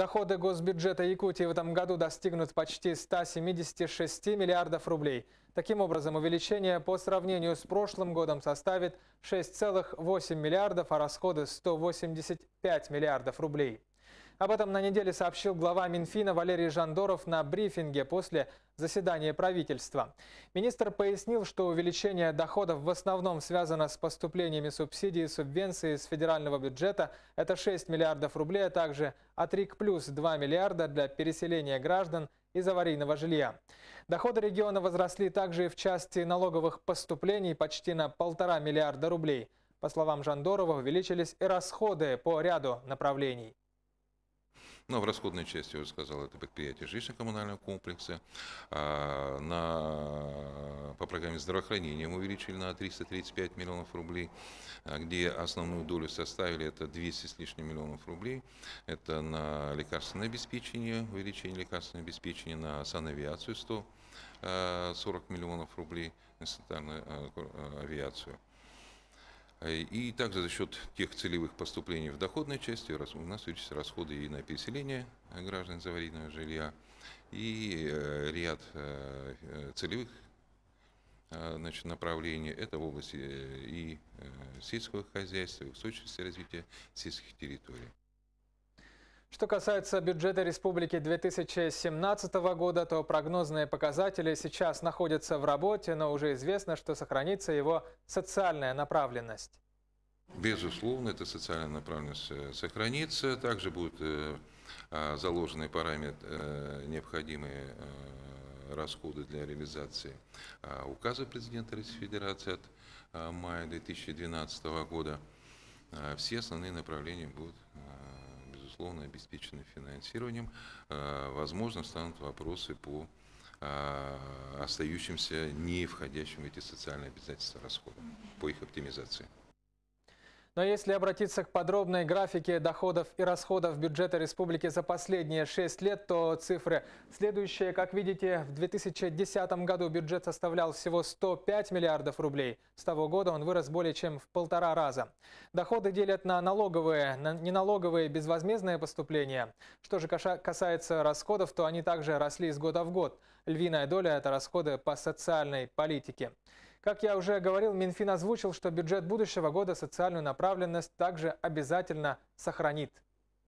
Доходы госбюджета Якутии в этом году достигнут почти 176 миллиардов рублей. Таким образом, увеличение по сравнению с прошлым годом составит 6,8 миллиардов, а расходы 185 миллиардов рублей. Об этом на неделе сообщил глава Минфина Валерий Жандоров на брифинге после заседания правительства. Министр пояснил, что увеличение доходов в основном связано с поступлениями субсидий и субвенций из федерального бюджета. Это 6 миллиардов рублей, а также от плюс 2 миллиарда для переселения граждан из аварийного жилья. Доходы региона возросли также и в части налоговых поступлений почти на полтора миллиарда рублей. По словам Жандорова, увеличились и расходы по ряду направлений. Но ну, в расходной части, я уже сказал, это предприятия жилищно-коммунального комплекса. А, на, по программе здравоохранения мы увеличили на 335 миллионов рублей, а, где основную долю составили это 200 с лишним миллионов рублей. Это на лекарственное обеспечение, увеличение лекарственного обеспечения, на санавиацию 140 а, миллионов рублей, на санитарную авиацию – Э, и также за счет тех целевых поступлений в доходной части у нас увеличатся расходы и на переселение э, граждан из аварийного жилья, и э, ряд целевых значит, направлений. Это в области и сельского хозяйства, и устойчивости развития сельских территорий. Что касается бюджета республики 2017 года, то прогнозные показатели сейчас находятся в работе, но уже известно, что сохранится его социальная направленность. Безусловно, эта социальная направленность э, сохранится. Также будут э, а, заложены параметры, э, необходимые расходы для реализации а, указа президента Российской Федерации от а, мая 2012 года. Все основные направления будут безусловно, обеспечены финансированием, э, возможно, станут вопросы по э, остающимся не входящим в эти социальные обязательства расходам, по их оптимизации. Но если обратиться к подробной графике доходов и расходов бюджета республики за последние 6 лет, то цифры следующие. Как видите, в 2010 году бюджет составлял всего 105 миллиардов рублей. С того года он вырос более чем в полтора раза. Доходы делят на налоговые, на неналоговые, безвозмездные поступления. Что же касается расходов, то они также росли из года в год. Львиная доля – это расходы по социальной политике. Как я уже говорил, Минфин озвучил, что бюджет будущего года социальную направленность также обязательно сохранит.